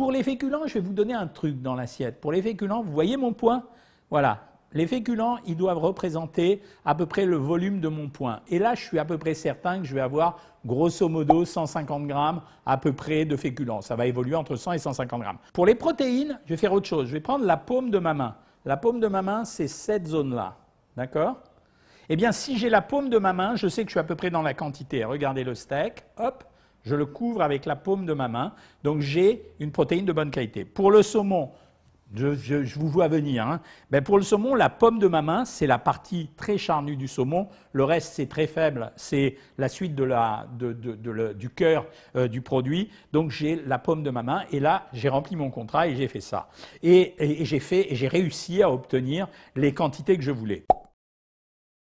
Pour les féculents, je vais vous donner un truc dans l'assiette. Pour les féculents, vous voyez mon point Voilà. Les féculents, ils doivent représenter à peu près le volume de mon point. Et là, je suis à peu près certain que je vais avoir grosso modo 150 grammes à peu près de féculents. Ça va évoluer entre 100 et 150 grammes. Pour les protéines, je vais faire autre chose. Je vais prendre la paume de ma main. La paume de ma main, c'est cette zone-là. D'accord Eh bien, si j'ai la paume de ma main, je sais que je suis à peu près dans la quantité. Regardez le steak. Hop je le couvre avec la paume de ma main. Donc j'ai une protéine de bonne qualité. Pour le saumon, je, vous vois venir. Mais hein. ben, pour le saumon, la paume de ma main, c'est la partie très charnue du saumon. Le reste, c'est très faible. C'est la suite du cœur euh, du produit. Donc j'ai la paume de ma main. Et là, j'ai rempli mon contrat et j'ai fait ça. Et, j'ai fait, et j'ai réussi à obtenir les quantités que je voulais.